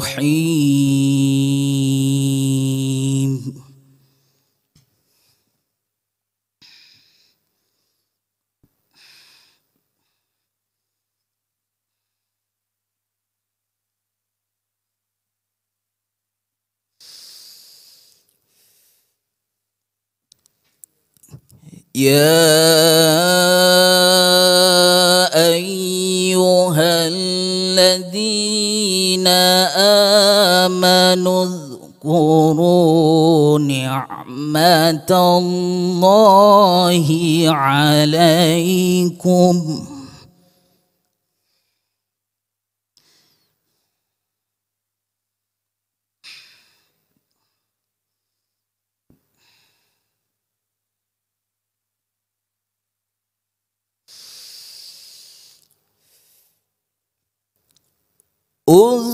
الرحيم يا ايها الذين اذكروا نعمه الله عليكم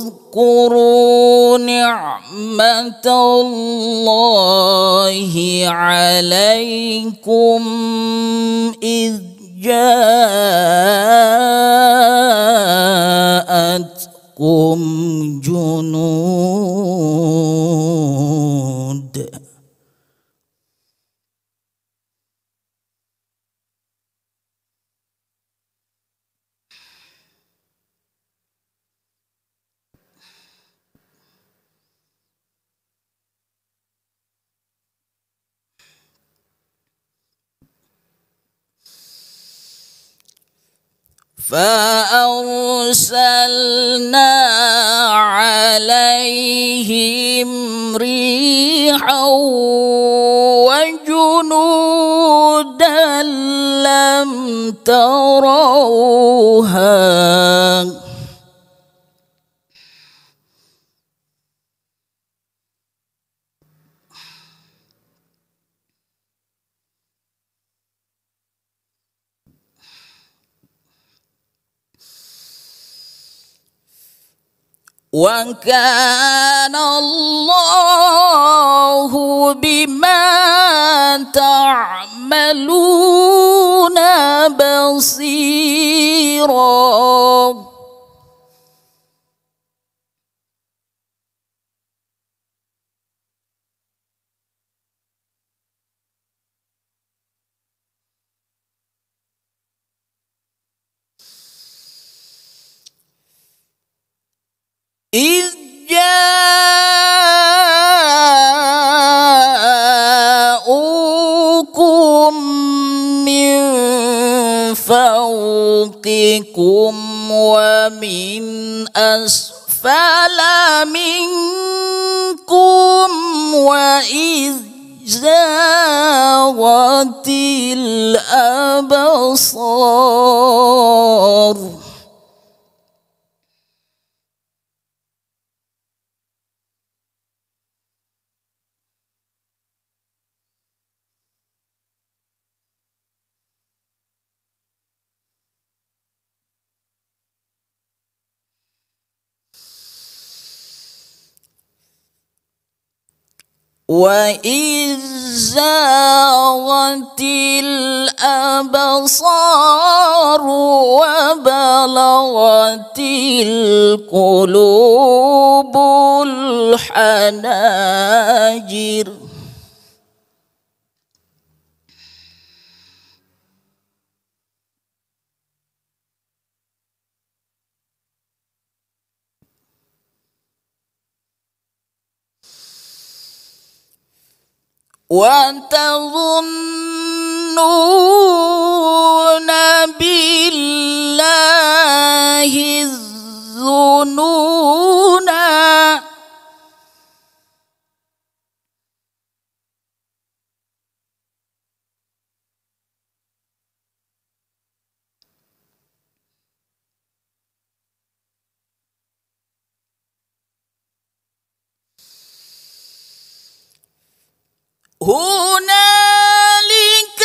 واذكروا نعمة الله عليكم إذ جاءتكم جنود فأرسلنا عليهم ريحا وجنودا لم تروها وكان الله بما تعملون بصيراً إذ جاءوكم من فوقكم ومن أسفل منكم وإذ زاغت الأبصار وإذ زاغت الأبصار وبلغت القلوب الحناجر وتظنون بالله هنالك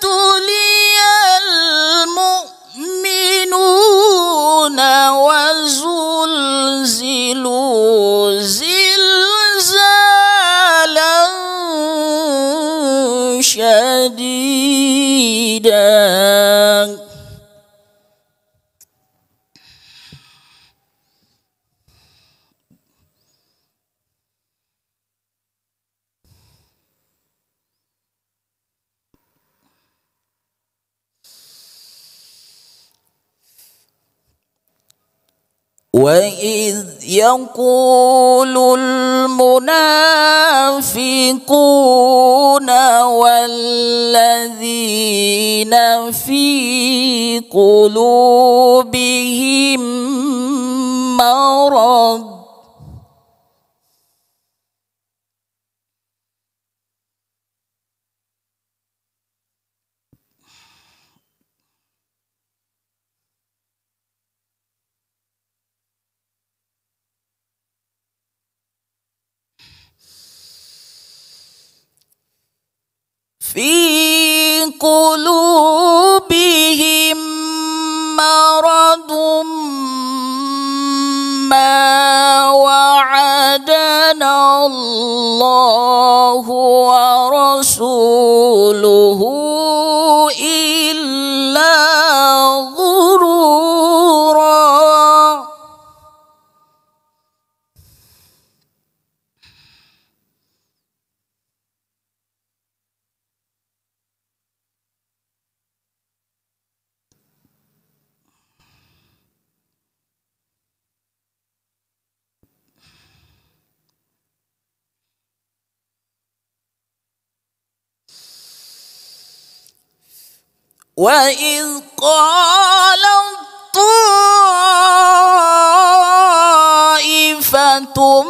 ابتلي المؤمنون وزلزلوا زلزالا شديدا وإذ يقول المنافقون والذين في قلوبهم مرض في قلوبهم مرض ما وعدنا الله ورسوله وإذ قال طائفة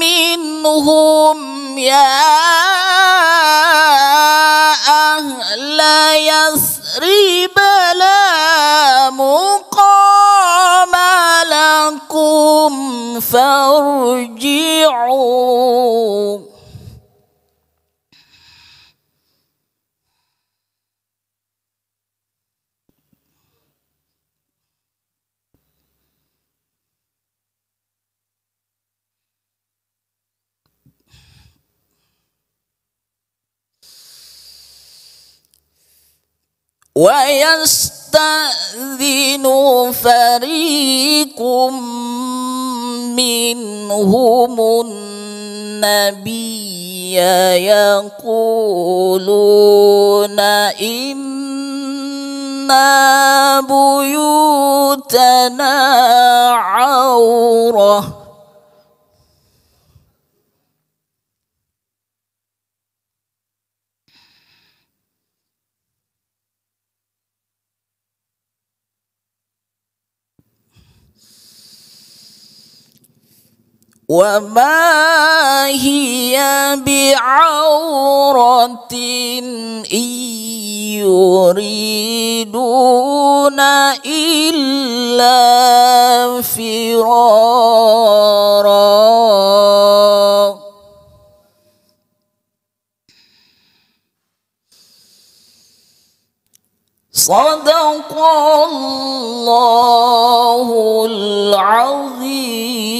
منهم يا أهل يثرب لا مقام لكم فارجعوا ويستأذن فريق منهم النبي يقولون إنا بيوتنا عوره وما هي بعورة إن يريدون إلا فرارا صدق الله العظيم